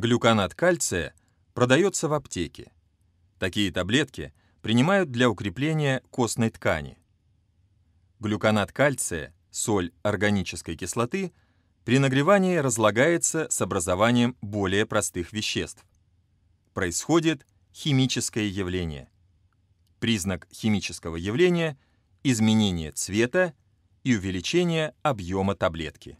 Глюконат кальция продается в аптеке. Такие таблетки принимают для укрепления костной ткани. Глюконат кальция, соль органической кислоты, при нагревании разлагается с образованием более простых веществ. Происходит химическое явление. Признак химического явления – изменение цвета и увеличение объема таблетки.